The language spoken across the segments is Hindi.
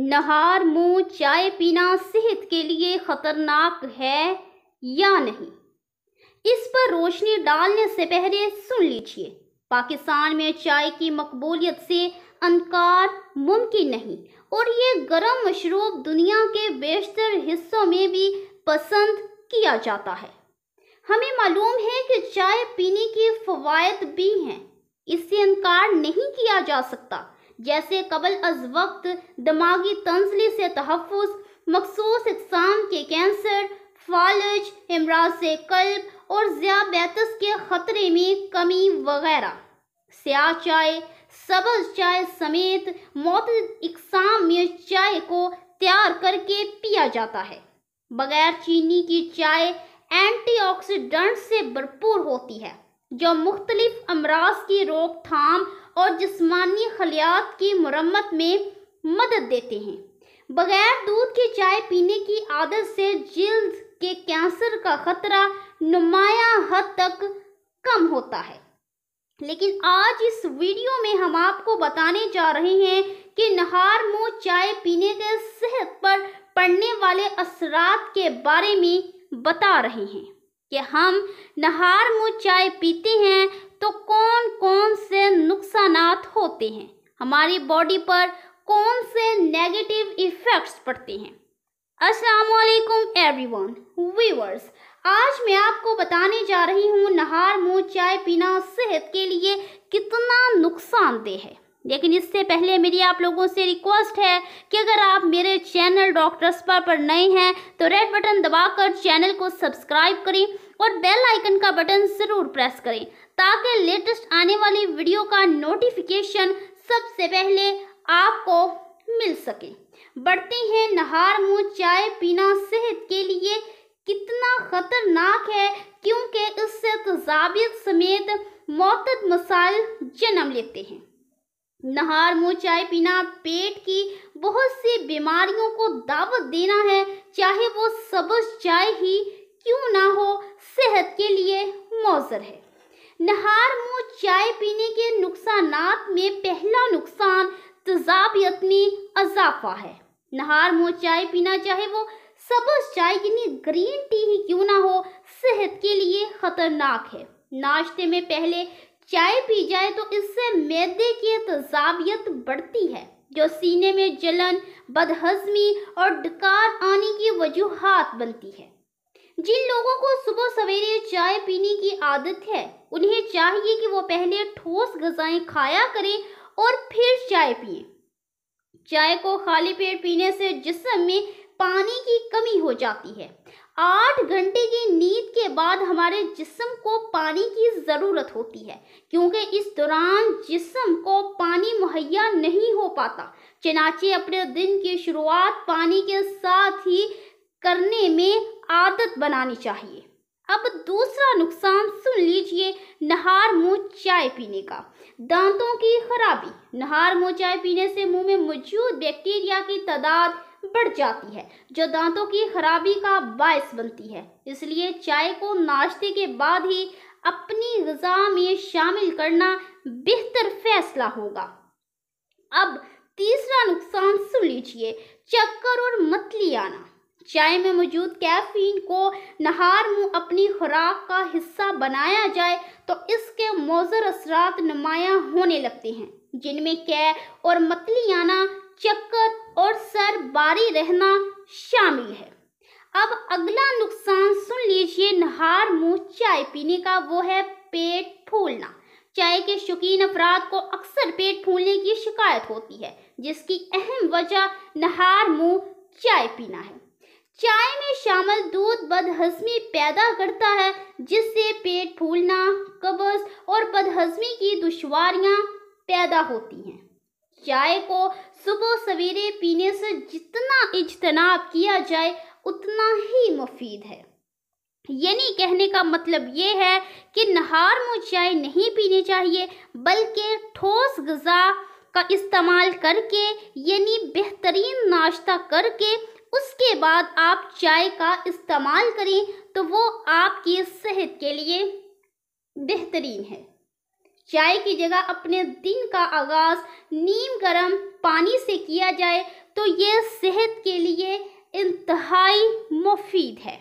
नहार मुंह चाय पीना सेहत के लिए खतरनाक है या नहीं इस पर रोशनी डालने से पहले सुन लीजिए पाकिस्तान में चाय की मकबूलियत से अनकार मुमकिन नहीं और ये गर्म मशरूब दुनिया के बेशतर हिस्सों में भी पसंद किया जाता है हमें मालूम है कि चाय पीने की फवायद भी हैं इससे इनकार नहीं किया जा सकता जैसे कबल अज वक्त दिमागी तंजली से तहफ़ मखसूस इकसाम के कैंसर फालज अमराज से कल्ब और ज़्याबैतस के ख़तरे में कमी वगैरह स्याह चाय सबज चाय समेत मौत इकसाम में चाय को तैयार करके पिया जाता है बगैर चीनी की चाय एंटीऑक्सीडेंट से भरपूर होती है जो मुख्तलिफ अमराज की रोकथाम और जिसमानी खलियात की मरम्मत में मदद देते हैं बगैर दूध की चाय पीने की आदत से जल्द के कैंसर का खतरा नुमाया हद तक कम होता है लेकिन आज इस वीडियो में हम आपको बताने जा रहे हैं कि नहार मुँह चाय पीने के सेहत पर पड़ने वाले असरात के बारे में बता रहे हैं कि हम नहार मुँह चाय पीते हैं तो कौन कौन होते हैं हमारी बॉडी पर कौन से नेगेटिव इफ़ेक्ट्स पड़ते हैं अस्सलाम वालेकुम एवरीवन व्यूअर्स आज मैं आपको बताने जा रही हूँ नहार मुँह चाय पीना सेहत के लिए कितना नुकसानदेह है लेकिन इससे पहले मेरी आप लोगों से रिक्वेस्ट है कि अगर आप मेरे चैनल डॉक्टर्स पर नए हैं तो रेड बटन दबाकर चैनल को सब्सक्राइब करें और बेल आइकन का बटन ज़रूर प्रेस करें ताकि लेटेस्ट आने वाली वीडियो का नोटिफिकेशन सबसे पहले आपको मिल सके बढ़ते हैं नहार मुँह चाय पीना सेहत के लिए कितना ख़तरनाक है क्योंकि इससे तजावियत समेत मौत मसाइल जन्म लेते हैं नहार मुँह चाय पीना पेट की बहुत सी बीमारियों को दावत देना है चाहे वो सब्ज चाय ही क्यों ना हो सेहत के लिए मौसर है नहार मुँह चाय पीने के नुकसान में पहला नुकसान तजाबियत में अजाफा है नहार मुँह चाय पीना चाहे वो सबस चाय यानी ग्रीन टी ही क्यों ना हो सेहत के लिए ख़तरनाक है नाश्ते में पहले चाय पी जाए तो इससे मैदे की तजाबियत बढ़ती है जो सीने में जलन बदहजमी और डकार आने की वजूहत बनती है जिन लोगों को सुबह चाय पीने की आदत है उन्हें चाहिए कि वो पहले ठोस गजाएं खाया करें और फिर चाय पिए चाय को खाली पेट पीने से जिसम में पानी की कमी हो जाती है आठ घंटे की नींद के बाद हमारे जिसम को पानी की ज़रूरत होती है क्योंकि इस दौरान जिसम को पानी मुहैया नहीं हो पाता चनाचे अपने दिन की शुरुआत पानी के साथ ही करने में आदत बनानी चाहिए अब दूसरा नुकसान सुन लीजिए नहार मुँह चाय पीने का दांतों की खराबी नहार मुँह चाय पीने से मुंह में मौजूद बैक्टीरिया की तादाद बढ़ जाती है जो दांतों की खराबी का बायस बनती है इसलिए चाय को नाश्ते के बाद ही अपनी गजा में शामिल करना बेहतर फैसला होगा अब तीसरा नुकसान सुन लीजिए चक्कर और मतली आना चाय में मौजूद कैफीन को नहार मुँह अपनी खुराक का हिस्सा बनाया जाए तो इसके मौजर असरात नुमायाँ होने लगते हैं जिनमें कै और मतली आना चक्कर और सर बारी रहना शामिल है अब अगला नुकसान सुन लीजिए नहार मुँह चाय पीने का वो है पेट फूलना चाय के शौकीन अफराद को अक्सर पेट फूलने की शिकायत होती है जिसकी अहम वजह नहार मुँह चाय पीना है चाय में शामिल दूध बदहजमी पैदा करता है जिससे पेट फूलना कब्ज और बदहजमी की दुश्वारियाँ पैदा होती हैं चाय को सुबह सवेरे पीने से जितना इजतनाब किया जाए उतना ही मुफीद है यानी कहने का मतलब ये है कि नहार में चाय नहीं पीनी चाहिए बल्कि ठोस गज़ा का इस्तेमाल करके यानी बेहतरीन नाश्ता करके उसके बाद आप चाय का इस्तेमाल करें तो वो आपकी सेहत के लिए बेहतरीन है चाय की जगह अपने दिन का आगाज़ नीम गर्म पानी से किया जाए तो ये सेहत के लिए इंतहाई मुफीद है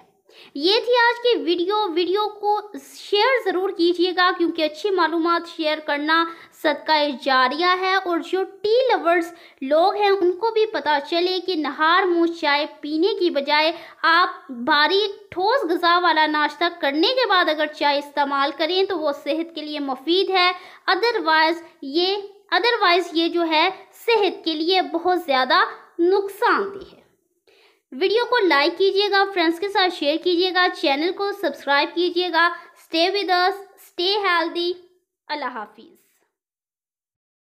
ये थी आज की वीडियो वीडियो को शेयर ज़रूर कीजिएगा क्योंकि अच्छी मालूम शेयर करना सदका जारिया है और जो टी लवर्स लोग हैं उनको भी पता चले कि नहार मुँह चाय पीने की बजाय आप भारी ठोस गज़ा वाला नाश्ता करने के बाद अगर चाय इस्तेमाल करें तो वो सेहत के लिए मुफीद है अदरवाइज़ ये अदरवाइज़ ये जो है सेहत के लिए बहुत ज़्यादा नुकसानदेह है वीडियो को लाइक कीजिएगा फ्रेंड्स के साथ शेयर कीजिएगा चैनल को सब्सक्राइब कीजिएगा stay with us stay healthy अल्लाह हाफिज़